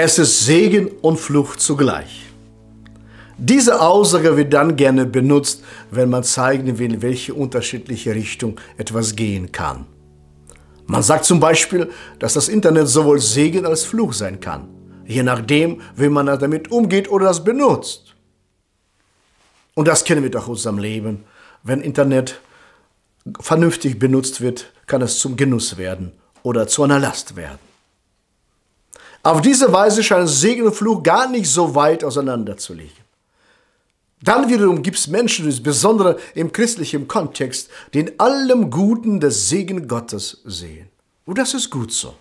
Es ist Segen und Flucht zugleich. Diese Aussage wird dann gerne benutzt, wenn man zeigen will, in welche unterschiedliche Richtung etwas gehen kann. Man sagt zum Beispiel, dass das Internet sowohl Segen als Fluch sein kann, je nachdem, wie man damit umgeht oder es benutzt. Und das kennen wir doch aus unserem Leben. Wenn Internet vernünftig benutzt wird, kann es zum Genuss werden oder zu einer Last werden. Auf diese Weise scheinen Segen und Fluch gar nicht so weit auseinander zu liegen. Dann wiederum gibt es Menschen, insbesondere im christlichen Kontext, die in allem Guten das Segen Gottes sehen. Und das ist gut so.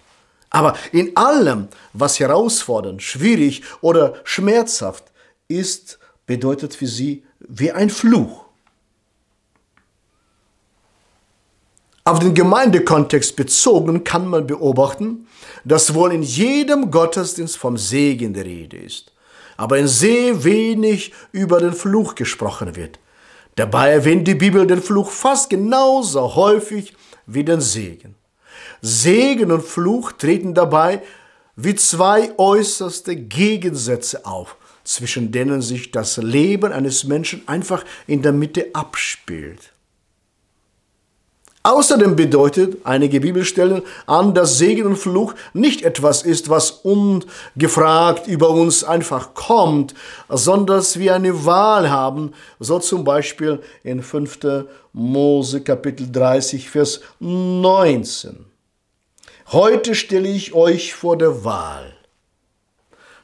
Aber in allem, was herausfordernd, schwierig oder schmerzhaft ist, bedeutet für sie wie ein Fluch. Auf den Gemeindekontext bezogen kann man beobachten, dass wohl in jedem Gottesdienst vom Segen die Rede ist, aber in sehr wenig über den Fluch gesprochen wird. Dabei erwähnt die Bibel den Fluch fast genauso häufig wie den Segen. Segen und Fluch treten dabei wie zwei äußerste Gegensätze auf, zwischen denen sich das Leben eines Menschen einfach in der Mitte abspielt. Außerdem bedeutet einige Bibelstellen an, dass Segen und Fluch nicht etwas ist, was ungefragt über uns einfach kommt, sondern dass wir eine Wahl haben, so zum Beispiel in 5. Mose Kapitel 30, Vers 19. Heute stelle ich euch vor der Wahl.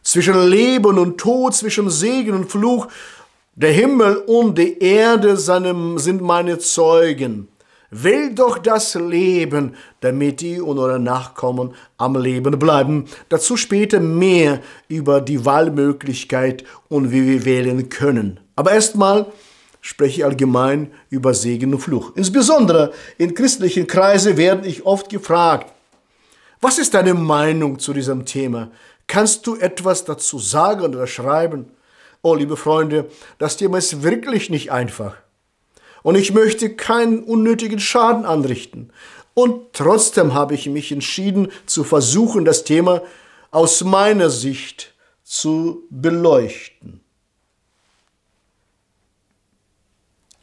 Zwischen Leben und Tod, zwischen Segen und Fluch, der Himmel und die Erde sind meine Zeugen. Will doch das Leben, damit die und eure Nachkommen am Leben bleiben. Dazu später mehr über die Wahlmöglichkeit und wie wir wählen können. Aber erstmal spreche ich allgemein über Segen und Fluch. Insbesondere in christlichen Kreisen werde ich oft gefragt, was ist deine Meinung zu diesem Thema? Kannst du etwas dazu sagen oder schreiben? Oh, liebe Freunde, das Thema ist wirklich nicht einfach und ich möchte keinen unnötigen Schaden anrichten. Und trotzdem habe ich mich entschieden zu versuchen, das Thema aus meiner Sicht zu beleuchten.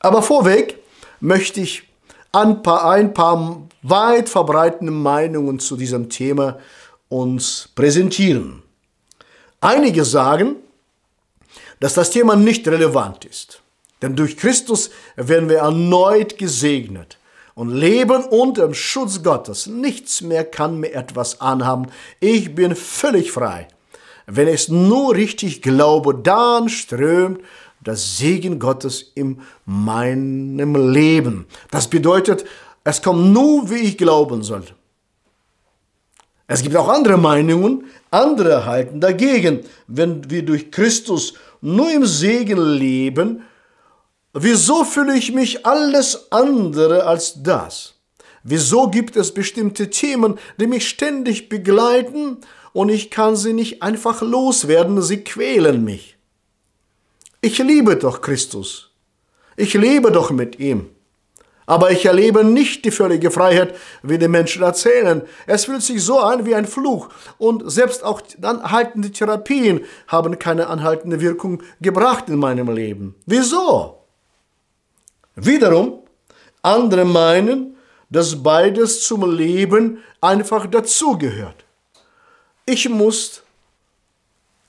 Aber vorweg möchte ich ein paar, ein paar weit verbreitende Meinungen zu diesem Thema uns präsentieren. Einige sagen, dass das Thema nicht relevant ist. Denn durch Christus werden wir erneut gesegnet und leben unter dem Schutz Gottes. Nichts mehr kann mir etwas anhaben. Ich bin völlig frei. Wenn ich es nur richtig glaube, dann strömt das Segen Gottes in meinem Leben. Das bedeutet, es kommt nur, wie ich glauben soll. Es gibt auch andere Meinungen, andere halten dagegen. Wenn wir durch Christus nur im Segen leben, Wieso fühle ich mich alles andere als das? Wieso gibt es bestimmte Themen, die mich ständig begleiten und ich kann sie nicht einfach loswerden, sie quälen mich? Ich liebe doch Christus. Ich lebe doch mit ihm. Aber ich erlebe nicht die völlige Freiheit, wie die Menschen erzählen. Es fühlt sich so an wie ein Fluch. Und selbst auch anhaltende Therapien haben keine anhaltende Wirkung gebracht in meinem Leben. Wieso? Wiederum, andere meinen, dass beides zum Leben einfach dazugehört. Ich muss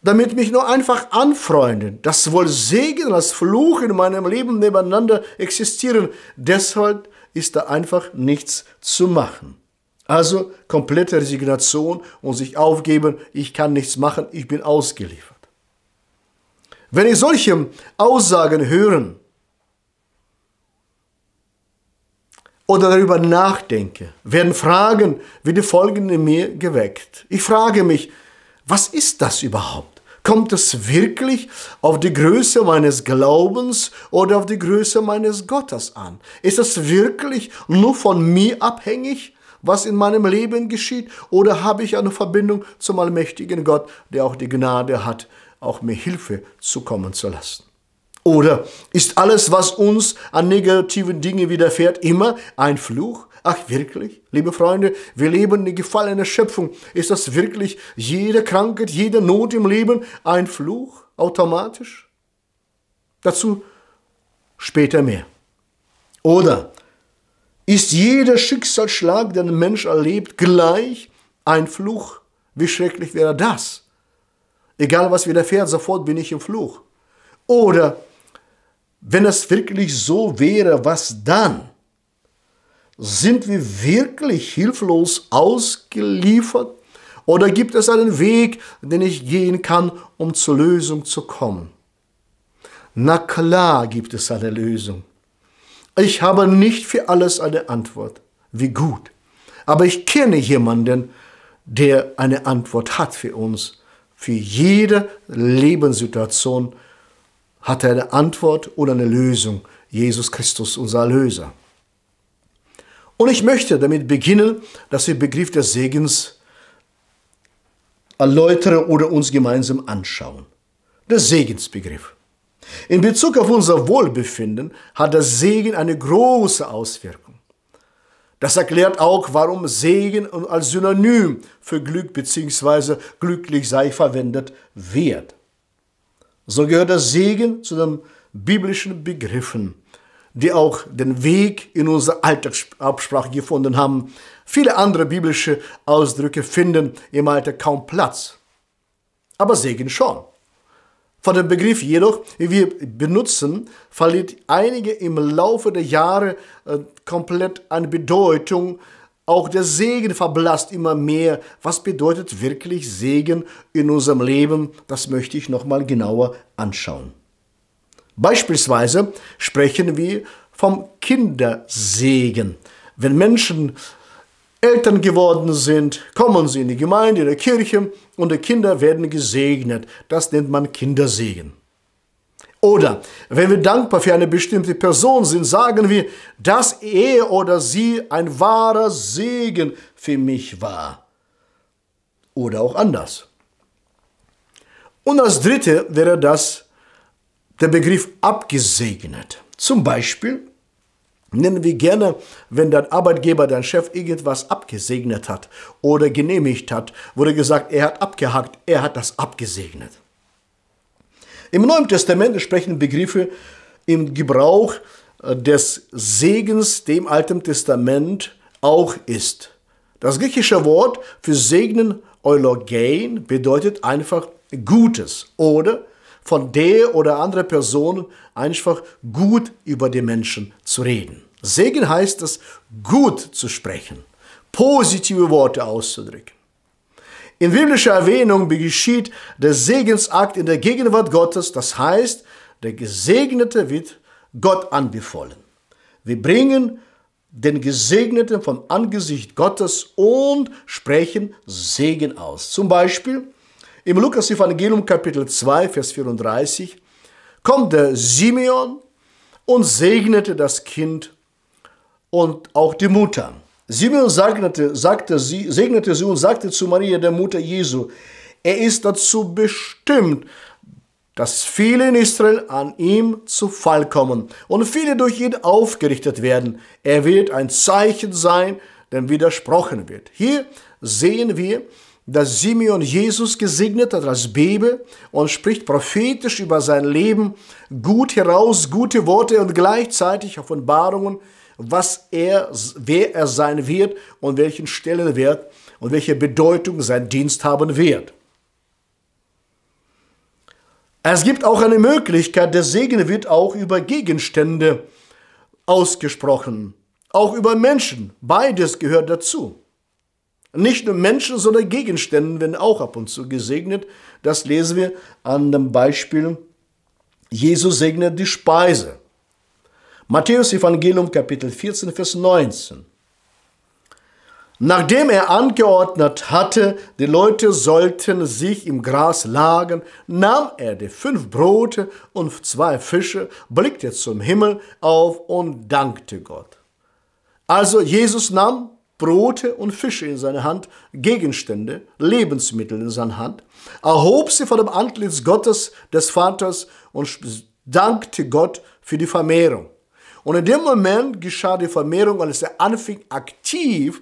damit mich nur einfach anfreunden, dass wohl Segen als Fluch in meinem Leben nebeneinander existieren. Deshalb ist da einfach nichts zu machen. Also komplette Resignation und sich aufgeben, ich kann nichts machen, ich bin ausgeliefert. Wenn ich solche Aussagen hören, oder darüber nachdenke, werden Fragen wie die folgende mir geweckt. Ich frage mich, was ist das überhaupt? Kommt es wirklich auf die Größe meines Glaubens oder auf die Größe meines Gottes an? Ist es wirklich nur von mir abhängig, was in meinem Leben geschieht? Oder habe ich eine Verbindung zum allmächtigen Gott, der auch die Gnade hat, auch mir Hilfe zukommen zu lassen? Oder ist alles, was uns an negativen Dingen widerfährt, immer ein Fluch? Ach wirklich, liebe Freunde, wir leben eine gefallene Schöpfung. Ist das wirklich jede Krankheit, jede Not im Leben ein Fluch automatisch? Dazu später mehr. Oder ist jeder Schicksalsschlag, den ein Mensch erlebt, gleich ein Fluch? Wie schrecklich wäre das? Egal was widerfährt, sofort bin ich im Fluch. Oder wenn es wirklich so wäre, was dann? Sind wir wirklich hilflos ausgeliefert? Oder gibt es einen Weg, den ich gehen kann, um zur Lösung zu kommen? Na klar gibt es eine Lösung. Ich habe nicht für alles eine Antwort. Wie gut. Aber ich kenne jemanden, der eine Antwort hat für uns, für jede Lebenssituation, hat er eine Antwort oder eine Lösung. Jesus Christus, unser Erlöser. Und ich möchte damit beginnen, dass wir den Begriff des Segens erläutern oder uns gemeinsam anschauen. Der Segensbegriff. In Bezug auf unser Wohlbefinden hat der Segen eine große Auswirkung. Das erklärt auch, warum Segen als Synonym für Glück bzw. glücklich sei verwendet wird. So gehört der Segen zu den biblischen Begriffen, die auch den Weg in unsere Alltagsabsprache gefunden haben. Viele andere biblische Ausdrücke finden im Alter kaum Platz. Aber Segen schon. Von dem Begriff jedoch, wie wir benutzen, verliert einige im Laufe der Jahre äh, komplett an Bedeutung, auch der Segen verblasst immer mehr. Was bedeutet wirklich Segen in unserem Leben? Das möchte ich nochmal genauer anschauen. Beispielsweise sprechen wir vom Kindersegen. Wenn Menschen Eltern geworden sind, kommen sie in die Gemeinde, in die Kirche und die Kinder werden gesegnet. Das nennt man Kindersegen. Oder wenn wir dankbar für eine bestimmte Person sind, sagen wir, dass er oder sie ein wahrer Segen für mich war. Oder auch anders. Und als dritte wäre das der Begriff abgesegnet. Zum Beispiel nennen wir gerne, wenn dein Arbeitgeber, dein Chef irgendwas abgesegnet hat oder genehmigt hat, wurde gesagt, er hat abgehakt, er hat das abgesegnet. Im Neuen Testament sprechen Begriffe im Gebrauch äh, des Segens, dem Alten Testament auch ist. Das griechische Wort für segnen, eulogein, bedeutet einfach Gutes oder von der oder anderer Person einfach gut über die Menschen zu reden. Segen heißt es, gut zu sprechen, positive Worte auszudrücken. In biblischer Erwähnung geschieht der Segensakt in der Gegenwart Gottes, das heißt, der Gesegnete wird Gott anbefohlen. Wir bringen den Gesegneten vom Angesicht Gottes und sprechen Segen aus. Zum Beispiel im Lukas Evangelium Kapitel 2, Vers 34 kommt der Simeon und segnete das Kind und auch die Mutter. Simeon segnete, sagte sie, segnete sie und sagte zu Maria, der Mutter Jesu, er ist dazu bestimmt, dass viele in Israel an ihm zu Fall kommen und viele durch ihn aufgerichtet werden. Er wird ein Zeichen sein, dem widersprochen wird. Hier sehen wir, dass Simeon Jesus gesegnet hat als Baby und spricht prophetisch über sein Leben gut heraus, gute Worte und gleichzeitig Offenbarungen was er, wer er sein wird und welchen Stellenwert und welche Bedeutung sein Dienst haben wird. Es gibt auch eine Möglichkeit, der Segen wird auch über Gegenstände ausgesprochen, auch über Menschen. Beides gehört dazu. Nicht nur Menschen, sondern Gegenstände werden auch ab und zu gesegnet. Das lesen wir an dem Beispiel, Jesus segnet die Speise. Matthäus Evangelium Kapitel 14, Vers 19. Nachdem er angeordnet hatte, die Leute sollten sich im Gras lagen, nahm er die fünf Brote und zwei Fische, blickte zum Himmel auf und dankte Gott. Also Jesus nahm Brote und Fische in seine Hand, Gegenstände, Lebensmittel in seine Hand, erhob sie vor dem Antlitz Gottes, des Vaters und dankte Gott für die Vermehrung. Und in dem Moment geschah die Vermehrung, als er anfing, aktiv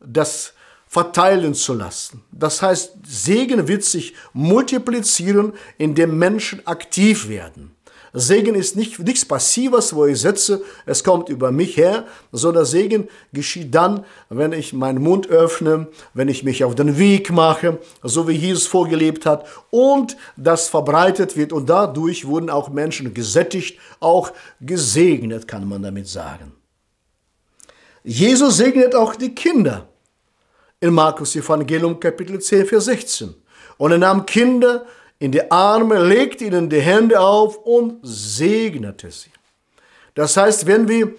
das verteilen zu lassen. Das heißt, Segen wird sich multiplizieren, indem Menschen aktiv werden. Segen ist nicht, nichts Passives, wo ich sitze, es kommt über mich her, sondern Segen geschieht dann, wenn ich meinen Mund öffne, wenn ich mich auf den Weg mache, so wie Jesus vorgelebt hat und das verbreitet wird und dadurch wurden auch Menschen gesättigt, auch gesegnet, kann man damit sagen. Jesus segnet auch die Kinder. In Markus Evangelium Kapitel 10, Vers 16. Und er nahm Kinder in die Arme, legt ihnen die Hände auf und segnete sie. Das heißt, wenn, wir,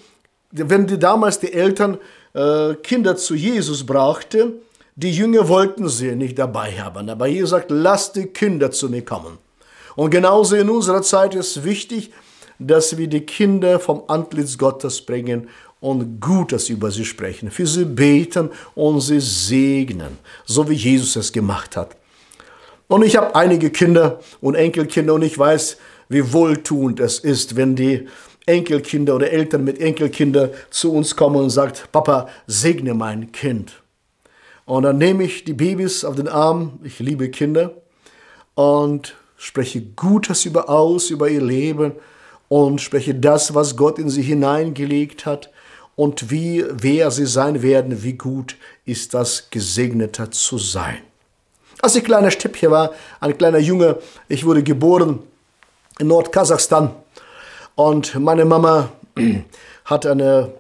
wenn die damals die Eltern äh, Kinder zu Jesus brachten, die Jünger wollten sie nicht dabei haben. Aber Jesus sagt, lasst die Kinder zu mir kommen. Und genauso in unserer Zeit ist wichtig, dass wir die Kinder vom Antlitz Gottes bringen und Gutes über sie sprechen, für sie beten und sie segnen, so wie Jesus es gemacht hat. Und ich habe einige Kinder und Enkelkinder und ich weiß, wie wohltuend es ist, wenn die Enkelkinder oder Eltern mit Enkelkinder zu uns kommen und sagt, Papa, segne mein Kind. Und dann nehme ich die Babys auf den Arm, ich liebe Kinder, und spreche Gutes über aus, über ihr Leben und spreche das, was Gott in sie hineingelegt hat und wie, wer sie sein werden, wie gut ist das, gesegneter zu sein. Als ich kleiner Stippchen war, ein kleiner Junge, ich wurde geboren in Nordkasachstan und meine Mama hat eine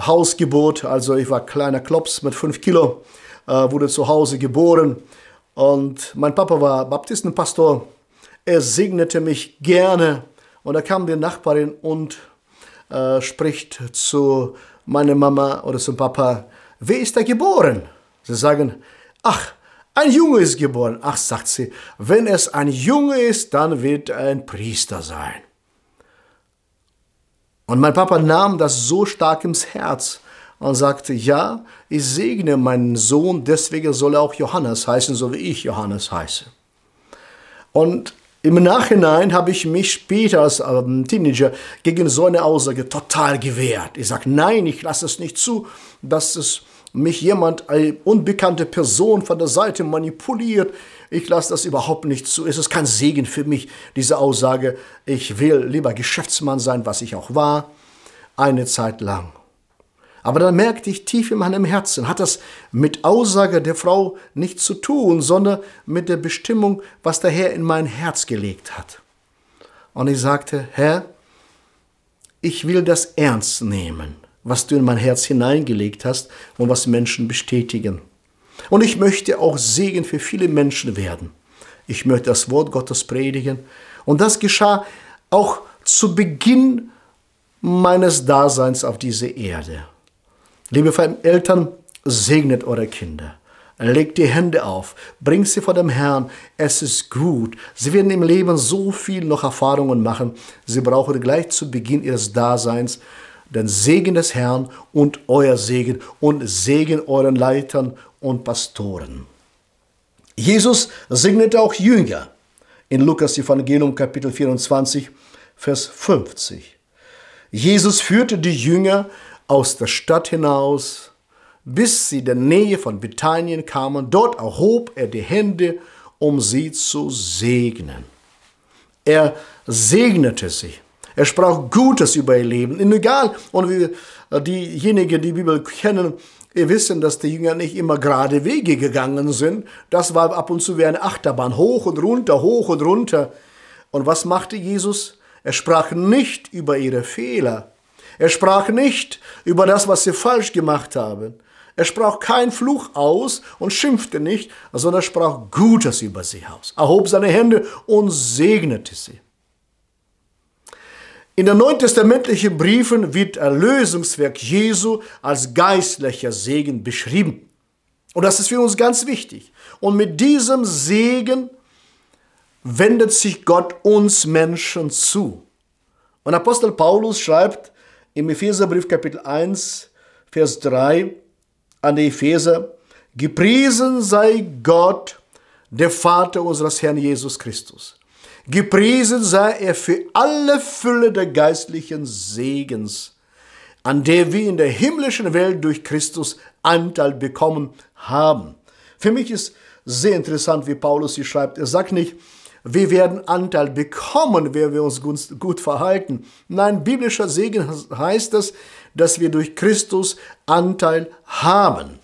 Hausgeburt, also ich war kleiner Klops mit 5 Kilo, äh, wurde zu Hause geboren und mein Papa war Baptistenpastor, er segnete mich gerne und da kam die Nachbarin und äh, spricht zu meiner Mama oder zum Papa, wer ist da geboren? Sie sagen, ach, ein Junge ist geboren. Ach, sagt sie, wenn es ein Junge ist, dann wird er ein Priester sein. Und mein Papa nahm das so stark ins Herz und sagte, ja, ich segne meinen Sohn, deswegen soll er auch Johannes heißen, so wie ich Johannes heiße. Und im Nachhinein habe ich mich später als ähm, Teenager gegen so eine Aussage total gewehrt. Ich sage, nein, ich lasse es nicht zu, dass es mich jemand, eine unbekannte Person von der Seite manipuliert. Ich lasse das überhaupt nicht zu. Es ist kein Segen für mich, diese Aussage. Ich will lieber Geschäftsmann sein, was ich auch war, eine Zeit lang. Aber dann merkte ich tief in meinem Herzen, hat das mit Aussage der Frau nichts zu tun, sondern mit der Bestimmung, was der Herr in mein Herz gelegt hat. Und ich sagte, Herr, ich will das ernst nehmen was du in mein Herz hineingelegt hast und was Menschen bestätigen. Und ich möchte auch Segen für viele Menschen werden. Ich möchte das Wort Gottes predigen. Und das geschah auch zu Beginn meines Daseins auf dieser Erde. Liebe Eltern, segnet eure Kinder. Legt die Hände auf, bringt sie vor dem Herrn, es ist gut. Sie werden im Leben so viel noch Erfahrungen machen. Sie brauchen gleich zu Beginn ihres Daseins den Segen des Herrn und euer Segen und Segen euren Leitern und Pastoren. Jesus segnete auch Jünger in Lukas Evangelium Kapitel 24, Vers 50. Jesus führte die Jünger aus der Stadt hinaus, bis sie in der Nähe von Bethanien kamen. Dort erhob er die Hände, um sie zu segnen. Er segnete sie er sprach Gutes über ihr Leben. Und egal, und wir, äh, diejenigen, die die Bibel kennen, ihr wissen, dass die Jünger nicht immer gerade Wege gegangen sind. Das war ab und zu wie eine Achterbahn, hoch und runter, hoch und runter. Und was machte Jesus? Er sprach nicht über ihre Fehler. Er sprach nicht über das, was sie falsch gemacht haben. Er sprach keinen Fluch aus und schimpfte nicht, sondern sprach Gutes über sie aus, erhob seine Hände und segnete sie. In den neuntestamentlichen Briefen wird Erlösungswerk Jesu als geistlicher Segen beschrieben. Und das ist für uns ganz wichtig. Und mit diesem Segen wendet sich Gott uns Menschen zu. Und Apostel Paulus schreibt im Epheserbrief Kapitel 1, Vers 3 an die Epheser, Gepriesen sei Gott, der Vater unseres Herrn Jesus Christus Gepriesen sei er für alle Fülle der geistlichen Segens, an der wir in der himmlischen Welt durch Christus Anteil bekommen haben. Für mich ist sehr interessant, wie Paulus hier schreibt. Er sagt nicht, wir werden Anteil bekommen, wenn wir uns gut verhalten. Nein, biblischer Segen heißt es, dass wir durch Christus Anteil haben.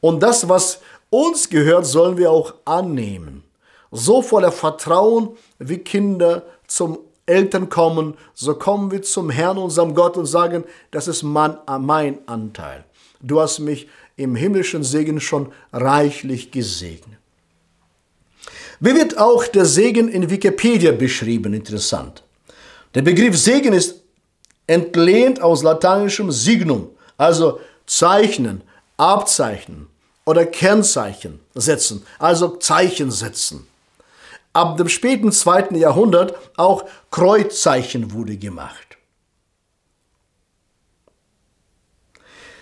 Und das, was uns gehört, sollen wir auch annehmen. So voller Vertrauen wie Kinder zum Eltern kommen, so kommen wir zum Herrn, unserem Gott, und sagen, das ist mein, mein Anteil. Du hast mich im himmlischen Segen schon reichlich gesegnet. Wie wird auch der Segen in Wikipedia beschrieben? Interessant. Der Begriff Segen ist entlehnt aus lateinischem Signum, also zeichnen, abzeichnen oder Kennzeichen setzen, also Zeichen setzen. Ab dem späten zweiten Jahrhundert auch Kreuzzeichen wurde gemacht.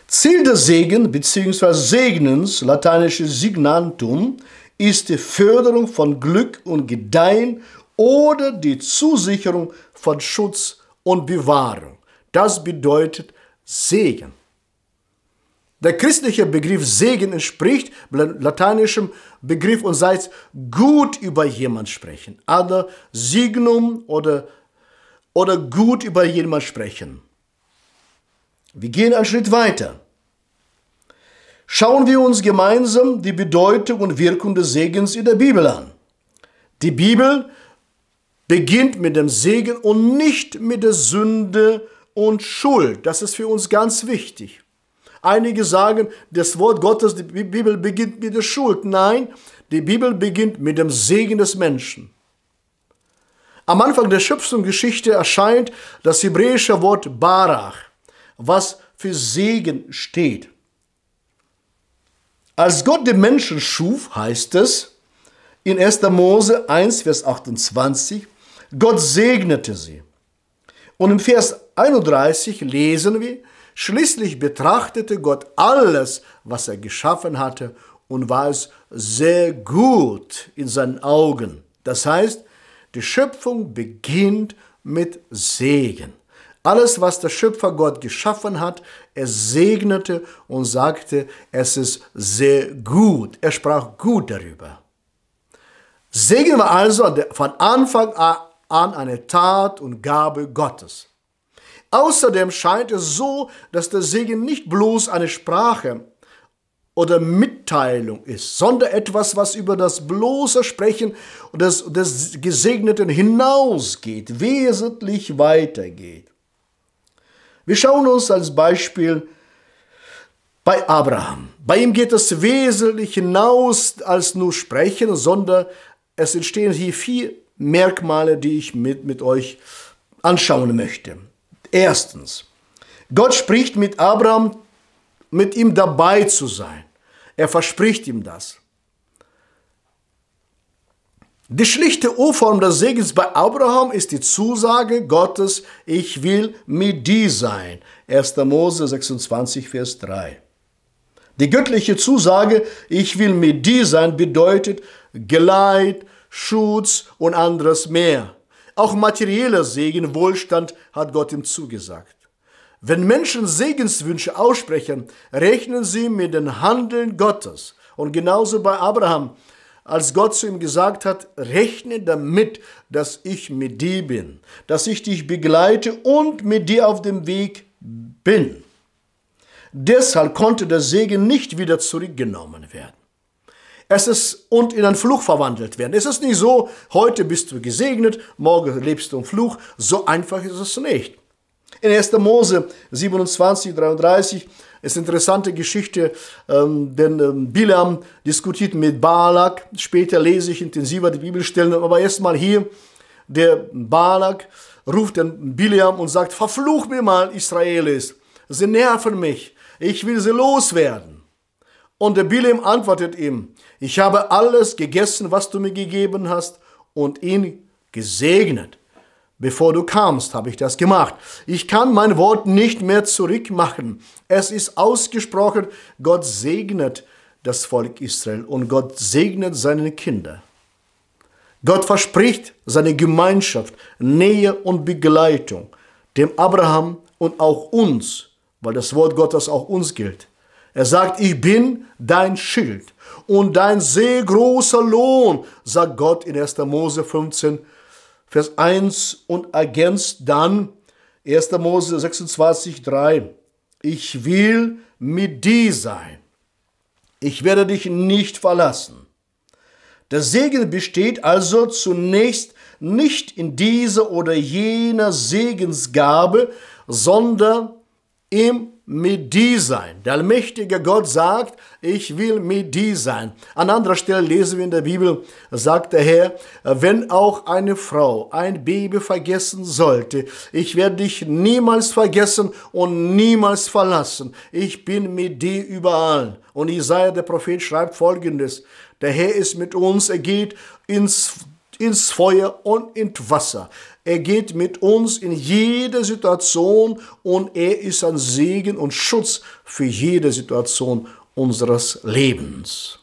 Ziel des Segen bzw. Segnens, lateinische Signantum, ist die Förderung von Glück und Gedeihen oder die Zusicherung von Schutz und Bewahrung. Das bedeutet Segen. Der christliche Begriff Segen entspricht lateinischem Begriff und sei gut über jemand sprechen. Oder also Signum oder, oder gut über jemand sprechen. Wir gehen einen Schritt weiter. Schauen wir uns gemeinsam die Bedeutung und Wirkung des Segens in der Bibel an. Die Bibel beginnt mit dem Segen und nicht mit der Sünde und Schuld. Das ist für uns ganz wichtig. Einige sagen, das Wort Gottes, die Bibel beginnt mit der Schuld. Nein, die Bibel beginnt mit dem Segen des Menschen. Am Anfang der Schöpfungsgeschichte erscheint das hebräische Wort Barach, was für Segen steht. Als Gott den Menschen schuf, heißt es in 1. Mose 1, Vers 28, Gott segnete sie. Und im Vers 31 lesen wir, Schließlich betrachtete Gott alles, was er geschaffen hatte, und war es sehr gut in seinen Augen. Das heißt, die Schöpfung beginnt mit Segen. Alles, was der Schöpfer Gott geschaffen hat, er segnete und sagte, es ist sehr gut. Er sprach gut darüber. Segen war also von Anfang an eine Tat und Gabe Gottes. Außerdem scheint es so, dass der Segen nicht bloß eine Sprache oder Mitteilung ist, sondern etwas, was über das bloße Sprechen des, des Gesegneten hinausgeht, wesentlich weitergeht. Wir schauen uns als Beispiel bei Abraham. Bei ihm geht es wesentlich hinaus als nur Sprechen, sondern es entstehen hier vier Merkmale, die ich mit, mit euch anschauen möchte. Erstens, Gott spricht mit Abraham, mit ihm dabei zu sein. Er verspricht ihm das. Die schlichte U-Form des Segens bei Abraham ist die Zusage Gottes, ich will mit dir sein. 1. Mose 26, Vers 3. Die göttliche Zusage, ich will mit dir sein, bedeutet Geleit, Schutz und anderes mehr. Auch materieller Segen, Wohlstand hat Gott ihm zugesagt. Wenn Menschen Segenswünsche aussprechen, rechnen sie mit den Handeln Gottes. Und genauso bei Abraham, als Gott zu ihm gesagt hat, rechne damit, dass ich mit dir bin, dass ich dich begleite und mit dir auf dem Weg bin. Deshalb konnte der Segen nicht wieder zurückgenommen werden. Es ist und in einen Fluch verwandelt werden. Es ist nicht so, heute bist du gesegnet, morgen lebst du im Fluch. So einfach ist es nicht. In 1. Mose 27, 33 ist eine interessante Geschichte, ähm, denn ähm, Bilam diskutiert mit Balak. Später lese ich intensiver die Bibelstellen, aber erstmal hier, der Balak ruft den Bilam und sagt, verfluch mir mal Israelis, sie nerven mich, ich will sie loswerden. Und der Bilam antwortet ihm, ich habe alles gegessen, was du mir gegeben hast und ihn gesegnet. Bevor du kamst, habe ich das gemacht. Ich kann mein Wort nicht mehr zurückmachen. Es ist ausgesprochen, Gott segnet das Volk Israel und Gott segnet seine Kinder. Gott verspricht seine Gemeinschaft, Nähe und Begleitung dem Abraham und auch uns, weil das Wort Gottes auch uns gilt. Er sagt, ich bin dein Schild und dein sehr großer Lohn, sagt Gott in 1. Mose 15, Vers 1 und ergänzt dann 1. Mose 26, 3. Ich will mit dir sein. Ich werde dich nicht verlassen. Der Segen besteht also zunächst nicht in dieser oder jener Segensgabe, sondern im mit dir sein. Der allmächtige Gott sagt, ich will mit dir sein. An anderer Stelle lesen wir in der Bibel, sagt der Herr, wenn auch eine Frau ein Baby vergessen sollte, ich werde dich niemals vergessen und niemals verlassen. Ich bin mit dir überall. Und Isaiah, der Prophet, schreibt folgendes, der Herr ist mit uns, er geht ins ins Feuer und ins Wasser. Er geht mit uns in jede Situation und er ist ein Segen und Schutz für jede Situation unseres Lebens.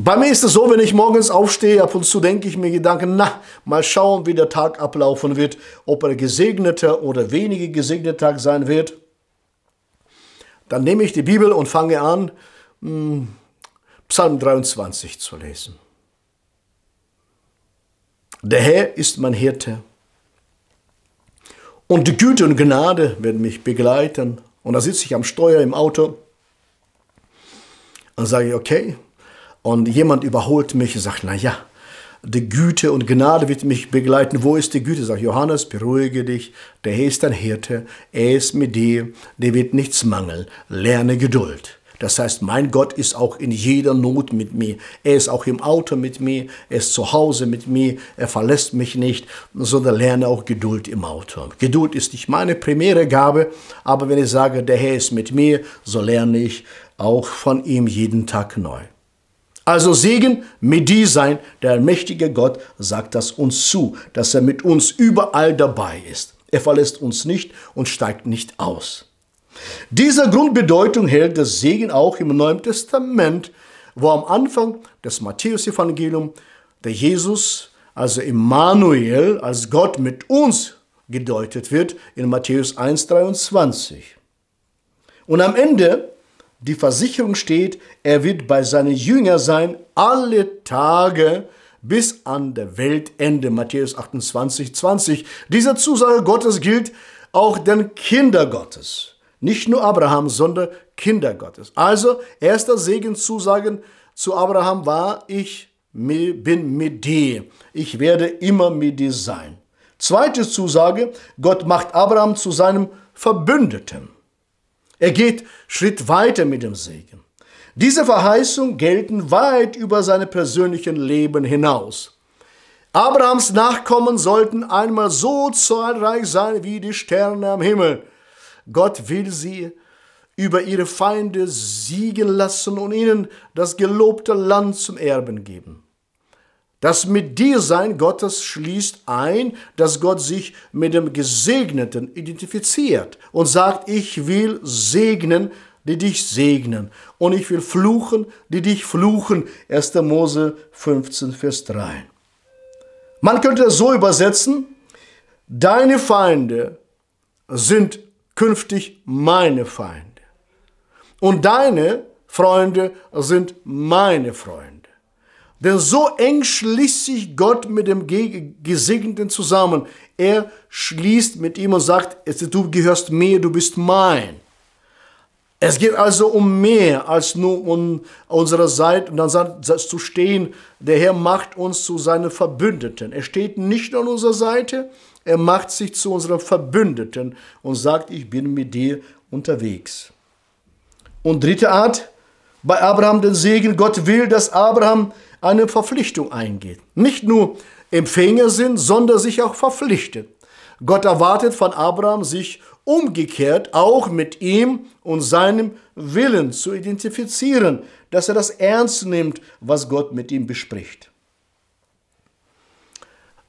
Bei mir ist es so, wenn ich morgens aufstehe, ab und zu denke ich mir Gedanken, na, mal schauen, wie der Tag ablaufen wird, ob er gesegneter oder weniger gesegneter Tag sein wird. Dann nehme ich die Bibel und fange an, hm, Psalm 23 zu lesen. Der Herr ist mein Hirte. Und die Güte und Gnade werden mich begleiten. Und da sitze ich am Steuer im Auto und sage, okay. Und jemand überholt mich und sagt, naja, die Güte und Gnade wird mich begleiten. Wo ist die Güte? Sagt Johannes, beruhige dich, der Herr ist dein Hirte, er ist mit dir, dir wird nichts mangeln. Lerne Geduld. Das heißt, mein Gott ist auch in jeder Not mit mir. Er ist auch im Auto mit mir, er ist zu Hause mit mir, er verlässt mich nicht, sondern lerne auch Geduld im Auto. Geduld ist nicht meine primäre Gabe, aber wenn ich sage, der Herr ist mit mir, so lerne ich auch von ihm jeden Tag neu. Also Segen mit dir sein, der mächtige Gott sagt das uns zu, dass er mit uns überall dabei ist. Er verlässt uns nicht und steigt nicht aus. Diese Grundbedeutung hält der Segen auch im Neuen Testament, wo am Anfang des Matthäus-Evangeliums der Jesus, also Immanuel, als Gott mit uns gedeutet wird in Matthäus 1,23. Und am Ende die Versicherung steht, er wird bei seinen Jüngern sein alle Tage bis an der Weltende. Matthäus 28, 20. Diese Zusage Gottes gilt auch den Kindern Gottes. Nicht nur Abraham, sondern Kinder Gottes. Also, erster Segenszusagen zu Abraham war, ich bin mit dir. Ich werde immer mit dir sein. Zweite Zusage, Gott macht Abraham zu seinem Verbündeten. Er geht Schritt weiter mit dem Segen. Diese Verheißungen gelten weit über seine persönlichen Leben hinaus. Abrahams Nachkommen sollten einmal so zahlreich sein wie die Sterne am Himmel Gott will sie über ihre Feinde siegen lassen und ihnen das gelobte Land zum Erben geben. Das mit dir sein Gottes schließt ein, dass Gott sich mit dem Gesegneten identifiziert und sagt, ich will segnen, die dich segnen und ich will fluchen, die dich fluchen. 1. Mose 15, Vers 3. Man könnte es so übersetzen, deine Feinde sind künftig meine Feinde. Und deine Freunde sind meine Freunde. Denn so eng schließt sich Gott mit dem Gesegneten zusammen. Er schließt mit ihm und sagt, du gehörst mir, du bist mein. Es geht also um mehr als nur um unsere Seite und dann zu stehen, der Herr macht uns zu seinen Verbündeten. Er steht nicht nur an unserer Seite, er macht sich zu unserem Verbündeten und sagt, ich bin mit dir unterwegs. Und dritte Art, bei Abraham den Segen. Gott will, dass Abraham eine Verpflichtung eingeht. Nicht nur Empfänger sind, sondern sich auch verpflichtet. Gott erwartet von Abraham, sich umgekehrt auch mit ihm und seinem Willen zu identifizieren, dass er das ernst nimmt, was Gott mit ihm bespricht.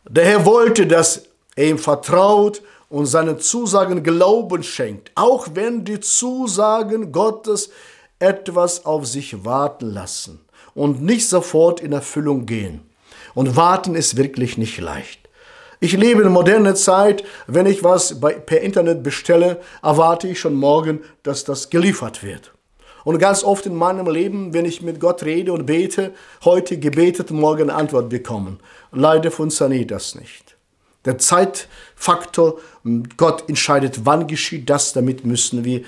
Der Herr wollte, dass er ihm vertraut und seinen Zusagen Glauben schenkt, auch wenn die Zusagen Gottes etwas auf sich warten lassen und nicht sofort in Erfüllung gehen. Und warten ist wirklich nicht leicht. Ich lebe in moderner Zeit, wenn ich was bei, per Internet bestelle, erwarte ich schon morgen, dass das geliefert wird. Und ganz oft in meinem Leben, wenn ich mit Gott rede und bete, heute gebetet, morgen Antwort bekommen. Leider funktioniert das nicht. Der Zeitfaktor, Gott entscheidet, wann geschieht das, damit müssen wir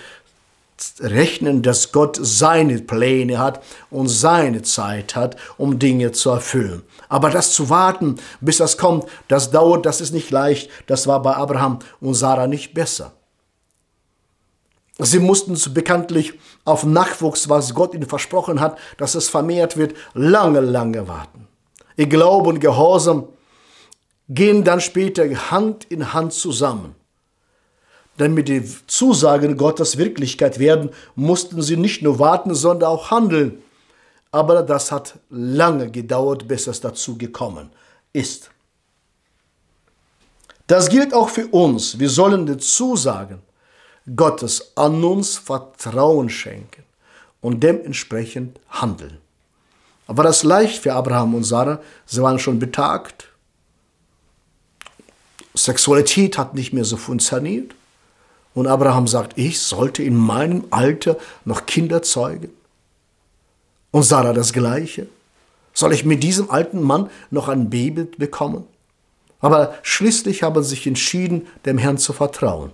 rechnen, dass Gott seine Pläne hat und seine Zeit hat, um Dinge zu erfüllen. Aber das zu warten, bis das kommt, das dauert, das ist nicht leicht. Das war bei Abraham und Sarah nicht besser. Sie mussten bekanntlich auf Nachwuchs, was Gott ihnen versprochen hat, dass es vermehrt wird, lange, lange warten. Ihr Glaube und Gehorsam gehen dann später Hand in Hand zusammen. Damit die Zusagen Gottes Wirklichkeit werden, mussten sie nicht nur warten, sondern auch handeln. Aber das hat lange gedauert, bis es dazu gekommen ist. Das gilt auch für uns. Wir sollen den Zusagen Gottes an uns Vertrauen schenken und dementsprechend handeln. War das leicht für Abraham und Sarah. Sie waren schon betagt, Sexualität hat nicht mehr so funktioniert. Und Abraham sagt, ich sollte in meinem Alter noch Kinder zeugen. Und Sarah das gleiche. Soll ich mit diesem alten Mann noch ein Baby bekommen? Aber schließlich haben sie sich entschieden, dem Herrn zu vertrauen.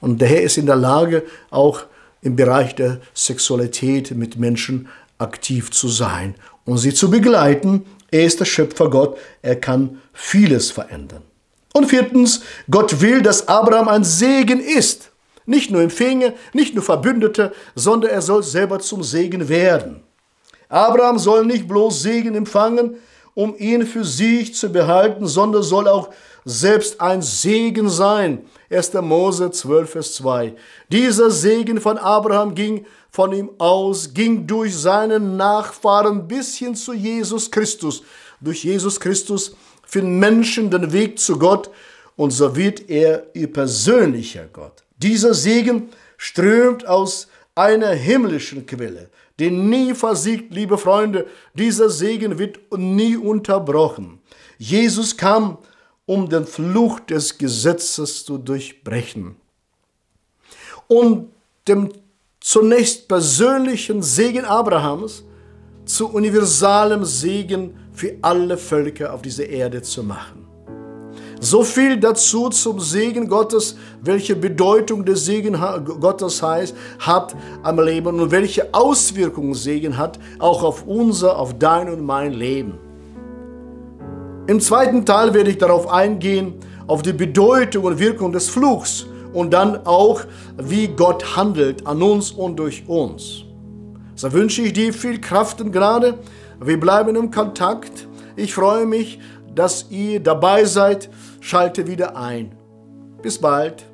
Und der Herr ist in der Lage, auch im Bereich der Sexualität mit Menschen aktiv zu sein und sie zu begleiten. Er ist der Schöpfer Gott, er kann vieles verändern. Und viertens, Gott will, dass Abraham ein Segen ist. Nicht nur Empfänger, nicht nur Verbündete, sondern er soll selber zum Segen werden. Abraham soll nicht bloß Segen empfangen, um ihn für sich zu behalten, sondern soll auch selbst ein Segen sein. 1. Mose 12, Vers 2. Dieser Segen von Abraham ging von ihm aus, ging durch seinen Nachfahren bis hin zu Jesus Christus. Durch Jesus Christus für den Menschen den Weg zu Gott und so wird er ihr persönlicher Gott. Dieser Segen strömt aus einer himmlischen Quelle, die nie versiegt, liebe Freunde. Dieser Segen wird nie unterbrochen. Jesus kam, um den Fluch des Gesetzes zu durchbrechen. Und dem zunächst persönlichen Segen Abrahams zu universalem Segen zu für alle Völker auf dieser Erde zu machen. So viel dazu zum Segen Gottes, welche Bedeutung der Segen Gottes heißt, hat am Leben und welche Auswirkungen Segen hat, auch auf unser, auf dein und mein Leben. Im zweiten Teil werde ich darauf eingehen, auf die Bedeutung und Wirkung des Fluchs und dann auch, wie Gott handelt an uns und durch uns. So wünsche ich dir viel Kraft und Gnade wir bleiben im Kontakt. Ich freue mich, dass ihr dabei seid. Schalte wieder ein. Bis bald.